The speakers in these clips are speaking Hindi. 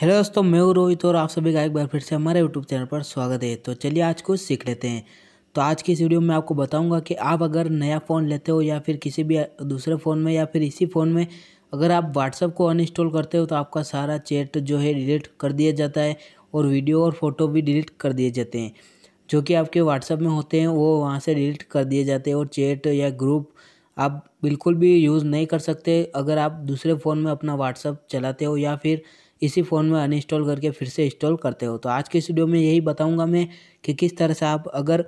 हेलो दोस्तों मैं हूँ रोहित और आप सभी का एक बार फिर से हमारे यूट्यूब चैनल पर स्वागत है तो चलिए आज कुछ सीख लेते हैं तो आज की इस वीडियो में आपको बताऊंगा कि आप अगर नया फ़ोन लेते हो या फिर किसी भी दूसरे फ़ोन में या फिर इसी फ़ोन में अगर आप व्हाट्सअप को अनइंस्टॉल करते हो तो आपका सारा चैट जो है डिलीट कर दिया जाता है और वीडियो और फोटो भी डिलीट कर दिए जाते हैं जो कि आपके व्हाट्सअप में होते हैं वो वहाँ से डिलीट कर दिए जाते हैं और चैट या ग्रुप आप बिल्कुल भी यूज़ नहीं कर सकते अगर आप दूसरे फ़ोन में अपना व्हाट्सअप चलाते हो या फिर इसी फ़ोन में अनइंस्टॉल करके फिर से इंस्टॉल करते हो तो आज के इस वीडियो में यही बताऊँगा मैं कि किस तरह से आप अगर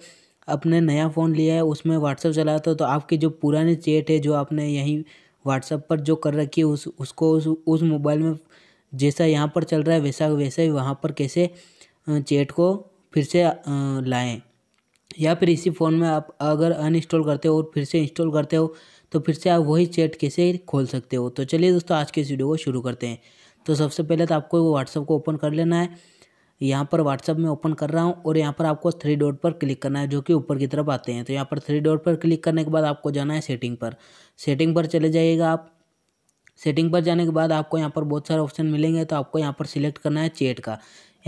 आपने नया फ़ोन लिया है उसमें व्हाट्सअप चलाते हो तो आपकी जो पुरानी चेट है जो आपने यहीं व्हाट्सअप पर जो कर रखी है उस उसको उस उस मोबाइल में जैसा यहाँ पर चल रहा है वैसा वैसा ही वहाँ पर कैसे चेट को फिर से लाएं या फिर इसी फ़ोन में आप अगर अनइंस्टॉल करते हो और फिर से इंस्टॉल करते हो तो फिर से आप वही चैट कैसे खोल सकते हो तो चलिए दोस्तों आज के इस वीडियो को शुरू करते हैं तो सबसे पहले तो आपको व्हाट्सअप को ओपन कर लेना है यहाँ पर व्हाट्सअप में ओपन कर रहा हूँ और यहाँ पर आपको थ्री डॉट पर क्लिक करना है जो कि ऊपर की तरफ आते हैं तो यहाँ पर थ्री डॉट पर क्लिक करने के बाद आपको जाना है सेटिंग पर सेटिंग पर चले जाइएगा आप सेटिंग पर जाने के बाद आपको यहाँ पर बहुत सारे ऑप्शन मिलेंगे तो आपको यहाँ पर सिलेक्ट करना है चैट का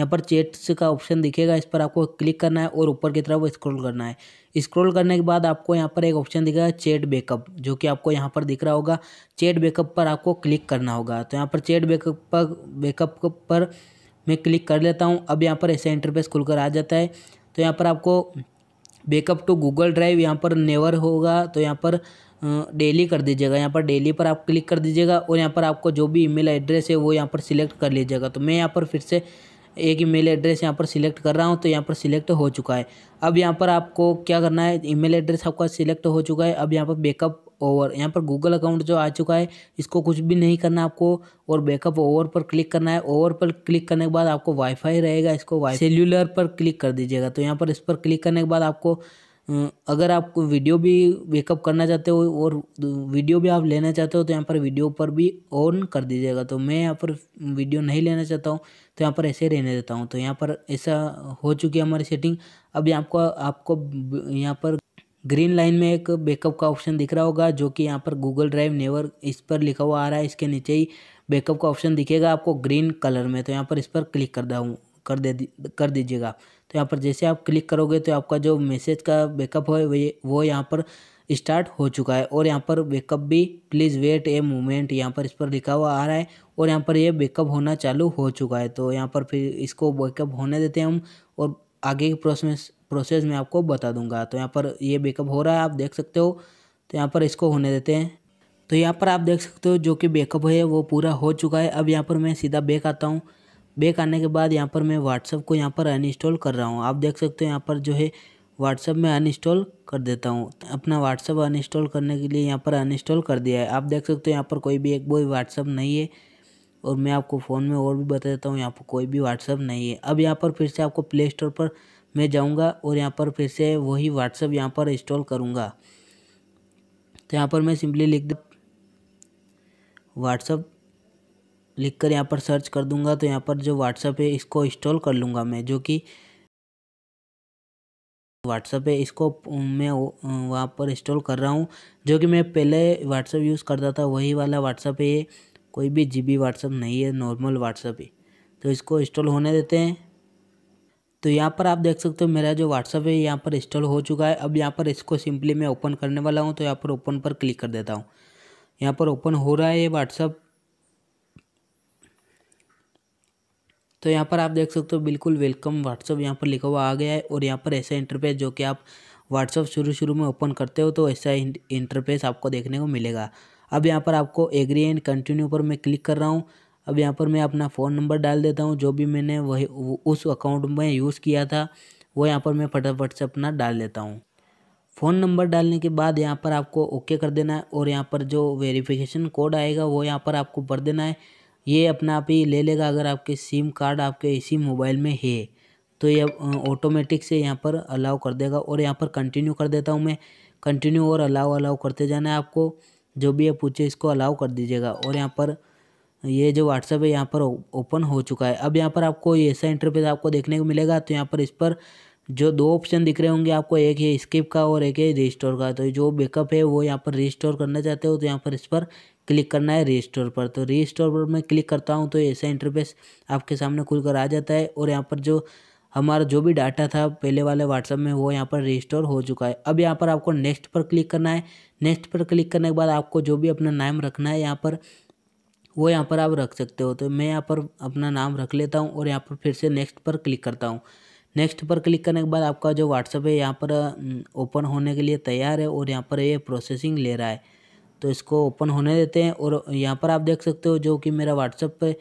यहाँ पर चेट्स का ऑप्शन दिखेगा इस पर आपको क्लिक करना है और ऊपर की तरफ स्क्रॉल करना है स्क्रॉल करने के बाद आपको यहाँ पर एक ऑप्शन दिखेगा चेट बैकअप जो कि आपको यहाँ पर दिख रहा होगा चेट बैकअप पर आपको क्लिक करना होगा तो यहाँ पर चेट बैकअप पर बैकअप पर मैं क्लिक कर लेता हूँ अब यहाँ पर ऐसा खुल खुलकर आ जाता है तो यहाँ पर आपको बैकअप टू गूगल ड्राइव यहाँ पर नेवर होगा तो यहाँ पर डेली कर दीजिएगा यहाँ पर डेली पर आप क्लिक कर दीजिएगा और यहाँ पर आपको जो भी ईमेल एड्रेस है वो यहाँ पर सिलेक्ट कर लीजिएगा तो मैं यहाँ पर फिर से एक ईमेल एड्रेस यहाँ पर सिलेक्ट कर रहा हूँ तो यहाँ पर सिलेक्ट हो चुका है अब यहाँ पर आपको क्या करना है ईमेल एड्रेस आपका सिलेक्ट हो चुका है अब यहाँ पर बैकअप ओवर यहाँ पर गूगल अकाउंट जो आ चुका है इसको कुछ भी नहीं करना आपको और बैकअप ओवर पर क्लिक करना है ओवर पर क्लिक करने के बाद आपको वाईफाई रहेगा इसको वाई सेल्यूलर पर क्लिक कर दीजिएगा तो यहाँ पर इस पर क्लिक करने के बाद आपको हम्म, अगर आप वीडियो भी बेकअप करना चाहते हो और वीडियो भी आप लेना चाहते हो तो यहाँ पर वीडियो पर भी ऑन कर दीजिएगा तो मैं यहाँ पर वीडियो नहीं लेना चाहता हूँ तो यहाँ पर ऐसे रहने देता हूँ तो यहाँ पर ऐसा हो चुकी है हमारी सेटिंग अब यहाँ आपको आपको यहाँ पर ग्रीन लाइन में एक बैकअप का ऑप्शन दिख रहा होगा जो कि यहाँ पर गूगल ड्राइव नेवर इस पर लिखा हुआ आ रहा है इसके नीचे ही बैकअप का ऑप्शन दिखेगा आपको ग्रीन कलर में तो यहाँ पर इस पर क्लिक कर दूँ कर दे कर दीजिएगा तो यहाँ पर जैसे आप क्लिक करोगे तो आपका जो मैसेज का बैकअप है वे वो यहाँ पर स्टार्ट हो चुका है और यहाँ पर बैकअप भी प्लीज़ वेट ए मोमेंट यहाँ पर इस पर लिखा हुआ आ रहा है और यहाँ पर ये बैकअप होना चालू हो चुका है तो यहाँ पर फिर इसको बैकअप होने देते हैं हम और आगे की प्रोसेस प्रोसेस में आपको बता दूंगा तो यहाँ पर ये बैकअप हो रहा है आप देख सकते हो तो यहाँ पर इसको होने देते हैं तो यहाँ पर आप देख सकते हो जो कि बैकअप है वो पूरा हो चुका है अब यहाँ पर मैं सीधा बैक आता हूँ बैक आने के बाद यहाँ पर मैं व्हाट्सअप को यहाँ पर अनइंस्टॉल कर रहा हूँ आप देख सकते हो यहाँ पर जो है व्हाट्सअप में अनइंस्टॉल कर देता हूँ अपना व्हाट्सअप अनइंस्टॉल करने के लिए यहाँ पर अनइंस्टॉल कर दिया है आप देख सकते हो यहाँ पर कोई भी एक बॉय व्हाट्सअप नहीं है और मैं आपको फ़ोन में और भी बता देता हूँ यहाँ पर कोई भी व्हाट्सअप नहीं है अब यहाँ पर फिर से आपको प्ले स्टोर पर मैं जाऊँगा और यहाँ पर फिर से वही व्हाट्सअप यहाँ पर इंस्टॉल करूँगा तो यहाँ पर मैं सिंपली लिख दे व्हाट्सअप लिख कर यहाँ पर सर्च कर दूंगा तो यहाँ पर जो व्हाट्सअप है इसको इंस्टॉल कर लूँगा मैं जो कि व्हाट्सअप है इसको मैं वहाँ पर इंस्टॉल कर रहा हूँ जो कि मैं पहले व्हाट्सअप यूज़ करता था वही वाला व्हाट्सअप है कोई भी जी बी व्हाट्सअप नहीं है नॉर्मल व्हाट्सअप है तो इसको इंस्टॉल होने देते हैं तो यहाँ पर आप देख सकते हो मेरा जो व्हाट्सअप है यहाँ पर इंस्टॉल हो चुका है अब यहाँ पर इसको सिंपली मैं ओपन करने वाला हूँ तो यहाँ पर ओपन पर क्लिक कर देता हूँ यहाँ पर ओपन हो रहा है ये व्हाट्सअप तो यहाँ पर आप देख सकते हो बिल्कुल वेलकम व्हाट्सअप यहाँ पर लिखा हुआ आ गया है और यहाँ पर ऐसा इंटरफेस जो कि आप व्हाट्सअप शुरू शुरू में ओपन करते हो तो ऐसा इंटरफेस आपको देखने को मिलेगा अब यहाँ पर आपको एग्री एंड कंटिन्यू पर मैं क्लिक कर रहा हूँ अब यहाँ पर मैं अपना फ़ोन नंबर डाल देता हूँ जो भी मैंने वही उस अकाउंट में यूज़ किया था वो यहाँ पर मैं फटाफट से अपना डाल देता हूँ फ़ोन नंबर डालने के बाद यहाँ पर आपको ओके कर देना है और यहाँ पर जो वेरिफिकेशन कोड आएगा वो यहाँ पर आपको भर देना है ये अपना आप ही ले लेगा अगर आपके सिम कार्ड आपके इसी मोबाइल में है तो ये ऑटोमेटिक से यहाँ पर अलाउ कर देगा और यहाँ पर कंटिन्यू कर देता हूँ मैं कंटिन्यू और अलाउ अलाउ करते जाना है आपको जो भी ये पूछे इसको अलाउ कर दीजिएगा और यहाँ पर ये जो व्हाट्सअप है यहाँ पर ओपन हो चुका है अब यहाँ पर आपको ऐसा इंटरफेस आपको देखने को मिलेगा तो यहाँ पर इस पर जो दो ऑप्शन दिख रहे होंगे आपको एक है स्किप का और एक है रिस्टोर का तो जो बैकअप है वो यहाँ पर रिस्टोर करना चाहते हो तो यहाँ पर इस पर क्लिक करना है रिस्टोर पर तो रिस्टोर पर मैं क्लिक करता हूँ तो ऐसा इंटरफेस आपके सामने खुलकर आ जाता है और यहाँ पर जो हमारा जो भी डाटा था पहले वाले व्हाट्सअप में वो यहाँ पर रजिस्टोर हो चुका है अब यहाँ पर आपको नेक्स्ट पर क्लिक करना है नेक्स्ट पर क्लिक करने के बाद आपको जो भी अपना नाम रखना है यहाँ पर वो यहाँ पर आप रख सकते हो तो मैं यहाँ पर अपना नाम रख लेता हूँ और यहाँ पर फिर से नेक्स्ट पर क्लिक करता हूँ नेक्स्ट पर क्लिक करने के बाद आपका जो व्हाट्सअप है यहाँ पर ओपन होने के लिए तैयार है और यहाँ पर ये प्रोसेसिंग ले रहा है तो इसको ओपन होने देते हैं और यहाँ पर आप देख सकते हो जो कि मेरा व्हाट्सअप पे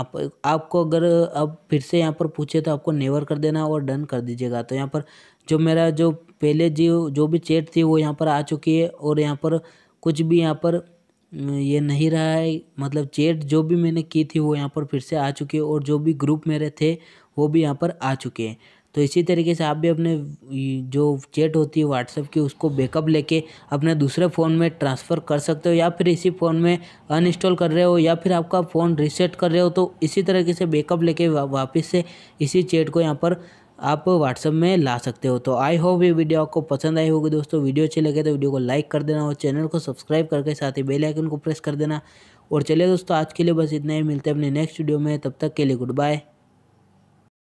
आप आपको अगर अब फिर से यहाँ पर पूछे तो आपको नेवर कर देना और डन कर दीजिएगा तो यहाँ पर जो मेरा जो पहले जो जो भी चैट थी वो यहाँ पर आ चुकी है और यहाँ पर कुछ भी यहाँ पर ये नहीं रहा है मतलब चैट जो भी मैंने की थी वो यहाँ पर फिर से आ चुकी है और जो भी ग्रुप मेरे थे वो भी यहाँ पर आ चुके हैं तो इसी तरीके से आप भी अपने जो चैट होती है व्हाट्सएप की उसको बैकअप लेके अपने दूसरे फ़ोन में ट्रांसफ़र कर सकते हो या फिर इसी फ़ोन में अनइंस्टॉल कर रहे हो या फिर आपका फ़ोन रीसेट कर रहे हो तो इसी तरीके से बैकअप लेके वापस से इसी चैट को यहाँ पर आप व्हाट्सएप में ला सकते हो तो आई होप ये वीडियो आपको पसंद आई होगी दोस्तों वीडियो अच्छी लगे तो वीडियो को लाइक कर देना और चैनल को सब्सक्राइब करके साथ ही बेल आइकन को प्रेस कर देना और चलिए दोस्तों आज के लिए बस इतना ही मिलते हैं अपने नेक्स्ट वीडियो में तब तक के लिए गुड बाय